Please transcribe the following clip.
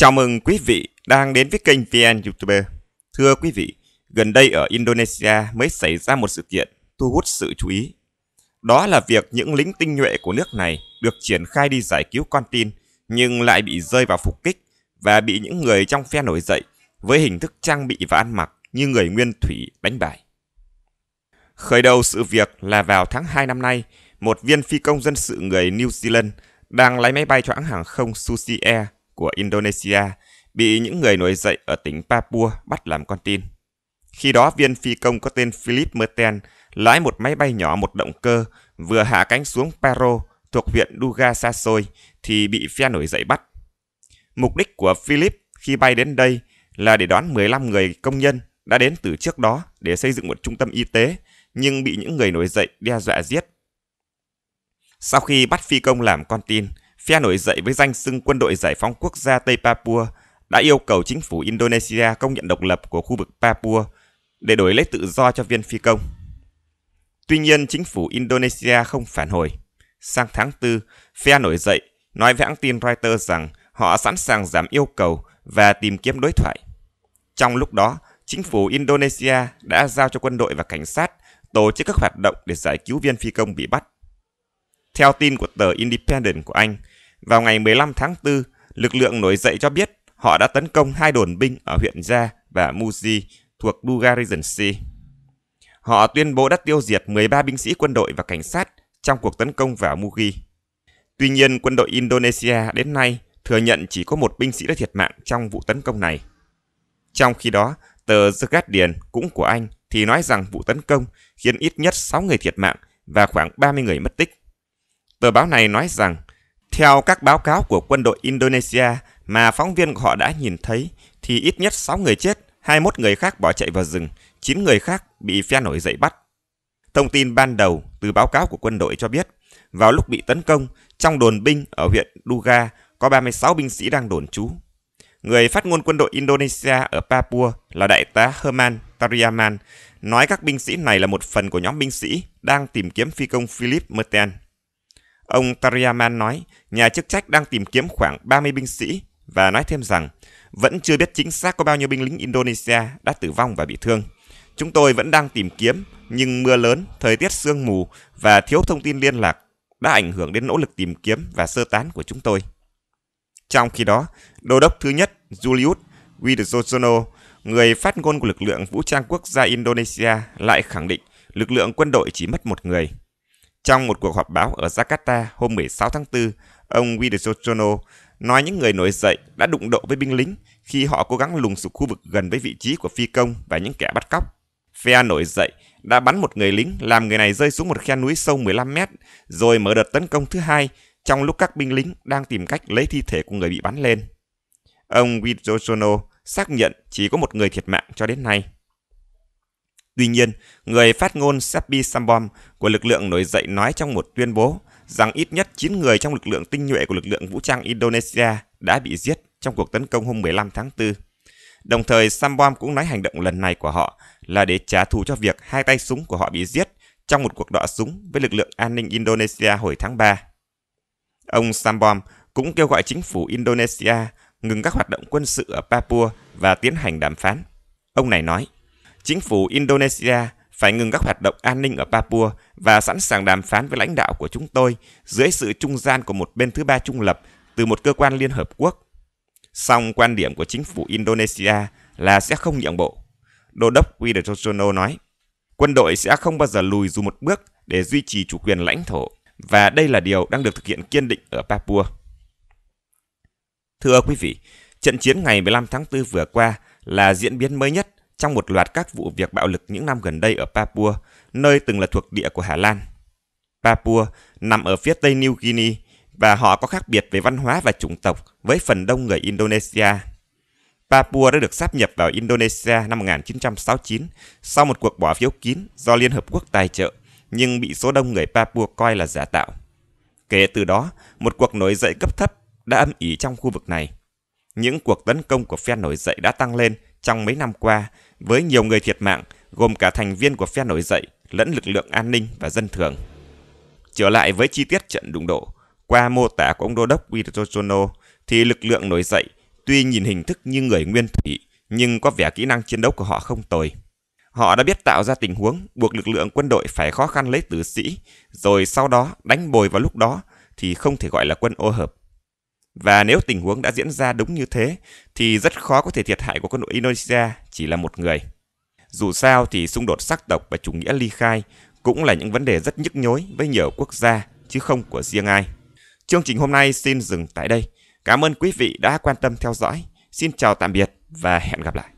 Chào mừng quý vị đang đến với kênh VN YouTuber. Thưa quý vị, gần đây ở Indonesia mới xảy ra một sự kiện thu hút sự chú ý. Đó là việc những lính tinh nhuệ của nước này được triển khai đi giải cứu con tin nhưng lại bị rơi vào phục kích và bị những người trong phe nổi dậy với hình thức trang bị và ăn mặc như người nguyên thủy đánh bại. Khởi đầu sự việc là vào tháng 2 năm nay, một viên phi công dân sự người New Zealand đang lái máy bay cho hãng hàng không Susi Air của Indonesia bị những người nổi dậy ở tỉnh Papua bắt làm con tin. Khi đó viên phi công có tên Philip Merten lái một máy bay nhỏ một động cơ vừa hạ cánh xuống Paro thuộc huyện Duga xa xôi thì bị phe nổi dậy bắt. Mục đích của Philip khi bay đến đây là để đón 15 người công nhân đã đến từ trước đó để xây dựng một trung tâm y tế nhưng bị những người nổi dậy đe dọa giết. Sau khi bắt phi công làm con tin, phe nổi dậy với danh xưng quân đội giải phóng quốc gia Tây Papua đã yêu cầu chính phủ Indonesia công nhận độc lập của khu vực Papua để đổi lấy tự do cho viên phi công. Tuy nhiên, chính phủ Indonesia không phản hồi. Sang tháng 4, phe nổi dậy nói với hãng tin Reuters rằng họ sẵn sàng giảm yêu cầu và tìm kiếm đối thoại. Trong lúc đó, chính phủ Indonesia đã giao cho quân đội và cảnh sát tổ chức các hoạt động để giải cứu viên phi công bị bắt. Theo tin của tờ Independent của Anh, vào ngày 15 tháng 4, lực lượng nổi dậy cho biết họ đã tấn công hai đồn binh ở huyện Gia và Muji thuộc Dugargency. Họ tuyên bố đã tiêu diệt 13 binh sĩ quân đội và cảnh sát trong cuộc tấn công vào Mugi. Tuy nhiên, quân đội Indonesia đến nay thừa nhận chỉ có một binh sĩ đã thiệt mạng trong vụ tấn công này. Trong khi đó, tờ The Guardian, cũng của Anh, thì nói rằng vụ tấn công khiến ít nhất 6 người thiệt mạng và khoảng 30 người mất tích. Tờ báo này nói rằng theo các báo cáo của quân đội Indonesia mà phóng viên của họ đã nhìn thấy, thì ít nhất 6 người chết, 21 người khác bỏ chạy vào rừng, 9 người khác bị phe nổi dậy bắt. Thông tin ban đầu từ báo cáo của quân đội cho biết, vào lúc bị tấn công, trong đồn binh ở huyện Duga có 36 binh sĩ đang đồn trú. Người phát ngôn quân đội Indonesia ở Papua là đại tá Herman Tariaman nói các binh sĩ này là một phần của nhóm binh sĩ đang tìm kiếm phi công Philip Merten. Ông Tariaman nói, nhà chức trách đang tìm kiếm khoảng 30 binh sĩ và nói thêm rằng vẫn chưa biết chính xác có bao nhiêu binh lính Indonesia đã tử vong và bị thương. Chúng tôi vẫn đang tìm kiếm, nhưng mưa lớn, thời tiết sương mù và thiếu thông tin liên lạc đã ảnh hưởng đến nỗ lực tìm kiếm và sơ tán của chúng tôi. Trong khi đó, đô đốc thứ nhất Julius Widodo, người phát ngôn của lực lượng vũ trang quốc gia Indonesia lại khẳng định lực lượng quân đội chỉ mất một người. Trong một cuộc họp báo ở Jakarta hôm 16 tháng 4, ông Widodo nói những người nổi dậy đã đụng độ với binh lính khi họ cố gắng lùng sục khu vực gần với vị trí của phi công và những kẻ bắt cóc. Phe nổi dậy đã bắn một người lính làm người này rơi xuống một khe núi sâu 15 mét, rồi mở đợt tấn công thứ hai trong lúc các binh lính đang tìm cách lấy thi thể của người bị bắn lên. Ông Widodo xác nhận chỉ có một người thiệt mạng cho đến nay. Tuy nhiên, người phát ngôn Seppi Sambom của lực lượng nổi dậy nói trong một tuyên bố rằng ít nhất 9 người trong lực lượng tinh nhuệ của lực lượng vũ trang Indonesia đã bị giết trong cuộc tấn công hôm 15 tháng 4. Đồng thời, Sambom cũng nói hành động lần này của họ là để trả thù cho việc hai tay súng của họ bị giết trong một cuộc đọ súng với lực lượng an ninh Indonesia hồi tháng 3. Ông Sambom cũng kêu gọi chính phủ Indonesia ngừng các hoạt động quân sự ở Papua và tiến hành đàm phán. Ông này nói, chính phủ Indonesia phải ngừng các hoạt động an ninh ở Papua và sẵn sàng đàm phán với lãnh đạo của chúng tôi dưới sự trung gian của một bên thứ ba trung lập từ một cơ quan Liên Hợp Quốc. Song quan điểm của chính phủ Indonesia là sẽ không nhượng bộ. Đô đốc Widodo nói, quân đội sẽ không bao giờ lùi dù một bước để duy trì chủ quyền lãnh thổ và đây là điều đang được thực hiện kiên định ở Papua. Thưa quý vị, trận chiến ngày 15 tháng 4 vừa qua là diễn biến mới nhất trong một loạt các vụ việc bạo lực những năm gần đây ở Papua, nơi từng là thuộc địa của Hà Lan. Papua nằm ở phía tây New Guinea và họ có khác biệt về văn hóa và chủng tộc với phần đông người Indonesia. Papua đã được sáp nhập vào Indonesia năm 1969 sau một cuộc bỏ phiếu kín do Liên Hợp Quốc tài trợ, nhưng bị số đông người Papua coi là giả tạo. Kể từ đó, một cuộc nổi dậy cấp thấp đã âm ỉ trong khu vực này. Những cuộc tấn công của phe nổi dậy đã tăng lên trong mấy năm qua với nhiều người thiệt mạng, gồm cả thành viên của phe nổi dậy, lẫn lực lượng an ninh và dân thường. Trở lại với chi tiết trận đụng độ, qua mô tả của ông đô đốc Wirotono thì lực lượng nổi dậy tuy nhìn hình thức như người nguyên thủy nhưng có vẻ kỹ năng chiến đấu của họ không tồi. Họ đã biết tạo ra tình huống buộc lực lượng quân đội phải khó khăn lấy tử sĩ, rồi sau đó đánh bồi vào lúc đó thì không thể gọi là quân ô hợp. Và nếu tình huống đã diễn ra đúng như thế thì rất khó có thể thiệt hại của quân đội Indonesia chỉ là một người. Dù sao thì xung đột sắc tộc và chủ nghĩa ly khai cũng là những vấn đề rất nhức nhối với nhiều quốc gia chứ không của riêng ai. Chương trình hôm nay xin dừng tại đây. Cảm ơn quý vị đã quan tâm theo dõi. Xin chào tạm biệt và hẹn gặp lại.